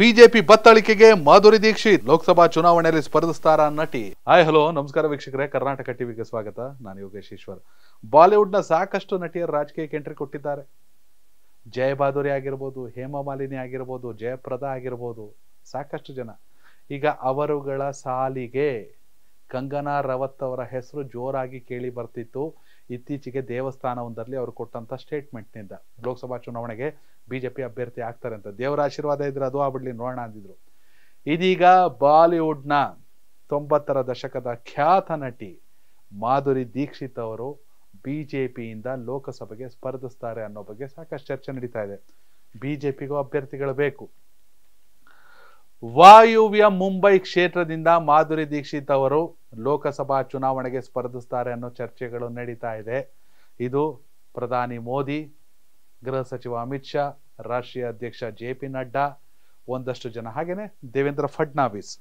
BJP ಬತ್ತಳಿಕೆಗೆ ಮಾಧುರಿ ದೀಕ್ಷಿತ್ ಲೋಕಸಭಾ ಚುನಾವಣೆಯಲ್ಲಿ ಸ್ಪರ್ಧಿಸ್ತಾರ ನಟಿ ಹಾಯ್ ಹಲೋ ನಮಸ್ಕಾರ ವೀಕ್ಷಕರೇ ಕರ್ನಾಟಕ ಟಿವಿಗೆ ಸ್ವಾಗತ ನಾನು ಯೋಗೇಶ್ ಈಶ್ವರ್ ನ ಸಾಕಷ್ಟು ನಟಿಯರು ರಾಜಕೀಯಕ್ಕೆ ಎಂಟ್ರಿ ಕೊಟ್ಟಿದ್ದಾರೆ ಬಹದ್ದೂರಿ ಆಗಿರ್ಬೋದು ಹೇಮಾ ಮಾಲಿನಿ ಆಗಿರ್ಬೋದು ಜಯಪ್ರದಾ ಆಗಿರ್ಬೋದು ಸಾಕಷ್ಟು ಜನ ಈಗ ಅವರುಗಳ ಸಾಲಿಗೆ ಕಂಗನಾ ರವತ್ ಅವರ ಹೆಸರು ಜೋರಾಗಿ ಕೇಳಿ ಬರ್ತಿತ್ತು ಇತ್ತೀಚೆಗೆ ದೇವಸ್ಥಾನವೊಂದರಲ್ಲಿ ಅವರು ಕೊಟ್ಟಂಥ ನಿಂದ ಲೋಕಸಭಾ ಚುನಾವಣೆಗೆ ಬಿಜೆಪಿ ಅಭ್ಯರ್ಥಿ ಆಗ್ತಾರೆ ಅಂತ ದೇವರ ಆಶೀರ್ವಾದ ಇದ್ರೆ ಅದು ಆಗ್ಬಿಡ್ಲಿ ನೋಡೋಣ ಅಂದಿದ್ರು ಇದೀಗ ಬಾಲಿವುಡ್ನ ತೊಂಬತ್ತರ ದಶಕದ ಖ್ಯಾತ ನಟಿ ಮಾಧುರಿ ದೀಕ್ಷಿತ್ ಅವರು ಬಿಜೆಪಿಯಿಂದ ಲೋಕಸಭೆಗೆ ಸ್ಪರ್ಧಿಸ್ತಾರೆ ಅನ್ನೋ ಬಗ್ಗೆ ಸಾಕಷ್ಟು ಚರ್ಚೆ ನಡೀತಾ ಇದೆ ಬಿಜೆಪಿಗೂ ಅಭ್ಯರ್ಥಿಗಳು ಬೇಕು ವಾಯುವ್ಯ ಮುಂಬೈ ಕ್ಷೇತ್ರದಿಂದ ಮಾಧುರಿ ದೀಕ್ಷಿತ್ ಅವರು ಲೋಕಸಭಾ ಚುನಾವಣೆಗೆ ಸ್ಪರ್ಧಿಸ್ತಾರೆ ಅನ್ನೋ ಚರ್ಚೆಗಳು ನಡೀತಾ ಇದೆ ಇದು ಪ್ರಧಾನಿ ಮೋದಿ ಗೃಹ ಸಚಿವ ಅಮಿತ್ ಶಾ ರಾಷ್ಟ್ರೀಯ ಅಧ್ಯಕ್ಷ ಜೆ ಪಿ ನಡ್ಡಾ ಒಂದಷ್ಟು ಜನ ಹಾಗೇನೆ ದೇವೇಂದ್ರ ಫಡ್ನಾವಿಸ್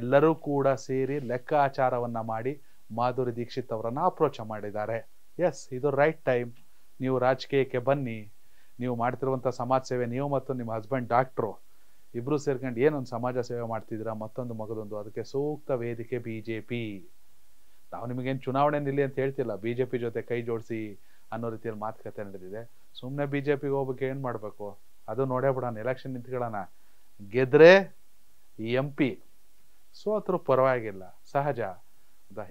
ಎಲ್ಲರೂ ಕೂಡ ಸೇರಿ ಲೆಕ್ಕಾಚಾರವನ್ನ ಮಾಡಿ ಮಾಧುರಿ ದೀಕ್ಷಿತ್ ಅವರನ್ನು ಅಪ್ರೋಚ ಮಾಡಿದ್ದಾರೆ ಎಸ್ ಇದು ರೈಟ್ ಟೈಮ್ ನೀವು ರಾಜಕೀಯಕ್ಕೆ ಬನ್ನಿ ನೀವು ಮಾಡ್ತಿರುವಂಥ ಸಮಾಜ ಸೇವೆ ನೀವು ಮತ್ತು ನಿಮ್ಮ ಹಸ್ಬೆಂಡ್ ಡಾಕ್ಟ್ರು ಇಬ್ಬರು ಸೇರ್ಕೊಂಡು ಏನೊಂದು ಸಮಾಜ ಸೇವೆ ಮಾಡ್ತಿದ್ದೀರಾ ಮತ್ತೊಂದು ಮಗದೊಂದು ಅದಕ್ಕೆ ಸೂಕ್ತ ವೇದಿಕೆ ಬಿ ಜೆ ಪಿ ನಾವು ನಿಮಗೇನು ಚುನಾವಣೆ ನಿಲ್ಲಿ ಅಂತ ಹೇಳ್ತಿಲ್ಲ ಬಿ ಜೆ ಪಿ ಜೊತೆ ಕೈ ಜೋಡಿಸಿ ಅನ್ನೋ ರೀತಿಯಲ್ಲಿ ಮಾತುಕತೆ ನಡೆದಿದೆ ಸುಮ್ಮನೆ ಬಿ ಜೆ ಪಿಗೆ ಹೋಗ್ಬೇಕು ಏನು ಮಾಡಬೇಕು ಅದು ನೋಡೇ ಬಿಡೋಣ ಎಲೆಕ್ಷನ್ ನಿಂತ್ಕೊಳ್ಳೋಣ ಗೆದ್ರೆ ಎಂ ಪಿ ಸೋತ್ರ ಪರವಾಗಿಲ್ಲ ಸಹಜ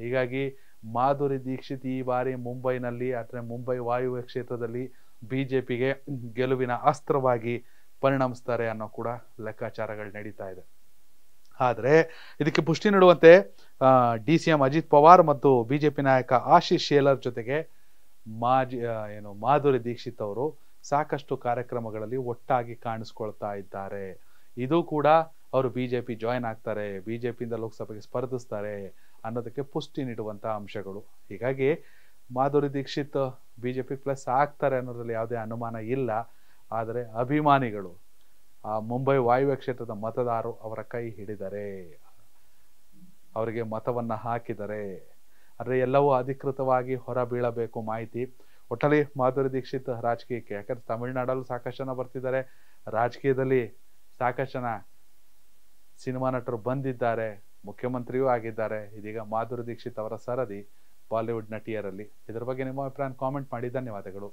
ಹೀಗಾಗಿ ಮಾಧುರಿ ದೀಕ್ಷಿತ್ ಈ ಬಾರಿ ಮುಂಬೈನಲ್ಲಿ ಅಥವಾ ಮುಂಬೈ ವಾಯುವ್ಯ ಕ್ಷೇತ್ರದಲ್ಲಿ ಬಿ ಜೆ ಪಿಗೆ ಗೆಲುವಿನ ಅಸ್ತ್ರವಾಗಿ ಪರಿಣಮಿಸ್ತಾರೆ ಅನ್ನೋ ಕೂಡ ಲೆಕ್ಕಾಚಾರಗಳು ನಡೀತಾ ಇದೆ ಆದರೆ ಇದಕ್ಕೆ ಪುಷ್ಟಿ ನೀಡುವಂತೆ D C M Ajit Pawar ಮತ್ತು ಬಿಜೆಪಿ ನಾಯಕ ಆಶೀಶ್ ಶೇಲರ್ ಜೊತೆಗೆ ಮಾಜಿ ಏನು ಮಾಧುರಿ ದೀಕ್ಷಿತ್ ಅವರು ಸಾಕಷ್ಟು ಕಾರ್ಯಕ್ರಮಗಳಲ್ಲಿ ಒಟ್ಟಾಗಿ ಕಾಣಿಸ್ಕೊಳ್ತಾ ಇದ್ದಾರೆ ಇದು ಕೂಡ ಅವರು ಬಿಜೆಪಿ ಜಾಯಿನ್ ಆಗ್ತಾರೆ ಪಿಯಿಂದ ಲೋಕಸಭೆಗೆ ಸ್ಪರ್ಧಿಸ್ತಾರೆ ಅನ್ನೋದಕ್ಕೆ ಪುಷ್ಟಿ ನೀಡುವಂಥ ಅಂಶಗಳು ಹೀಗಾಗಿ ಮಾಧುರಿ ದೀಕ್ಷಿತ್ ಬಿಜೆಪಿ ಪ್ಲಸ್ ಆಗ್ತಾರೆ ಅನ್ನೋದ್ರಲ್ಲಿ ಯಾವುದೇ ಅನುಮಾನ ಇಲ್ಲ ಆದರೆ ಅಭಿಮಾನಿಗಳು ಆ ಮುಂಬೈ ವಾಯುವ್ಯ ಕ್ಷೇತ್ರದ ಮತದಾರರು ಅವರ ಕೈ ಹಿಡಿದರೆ ಅವರಿಗೆ ಮತವನ್ನು ಹಾಕಿದರೆ ಅಂದರೆ ಎಲ್ಲವೂ ಅಧಿಕೃತವಾಗಿ ಹೊರಬೀಳಬೇಕು ಮಾಹಿತಿ ಒಟ್ಟಲ್ಲಿ ಮಾಧುರಿ ದೀಕ್ಷಿತ್ ರಾಜಕೀಯಕ್ಕೆ ಯಾಕಂದ್ರೆ ತಮಿಳುನಾಡಲ್ಲೂ ಸಾಕಷ್ಟು ಜನ ಬರ್ತಿದ್ದಾರೆ ರಾಜಕೀಯದಲ್ಲಿ ಸಾಕಷ್ಟು ಜನ ಸಿನಿಮಾ ನಟರು ಬಂದಿದ್ದಾರೆ ಮುಖ್ಯಮಂತ್ರಿಯೂ ಆಗಿದ್ದಾರೆ ಇದೀಗ ಮಾಧುರಿ ದೀಕ್ಷಿತ್ ಅವರ ಸರದಿ ಬಾಲಿವುಡ್ ನಟಿಯರಲ್ಲಿ ಇದರ ಬಗ್ಗೆ ನಿಮ್ಮ ಅಭಿಪ್ರಾಯ ಕಾಮೆಂಟ್ ಮಾಡಿ ಧನ್ಯವಾದಗಳು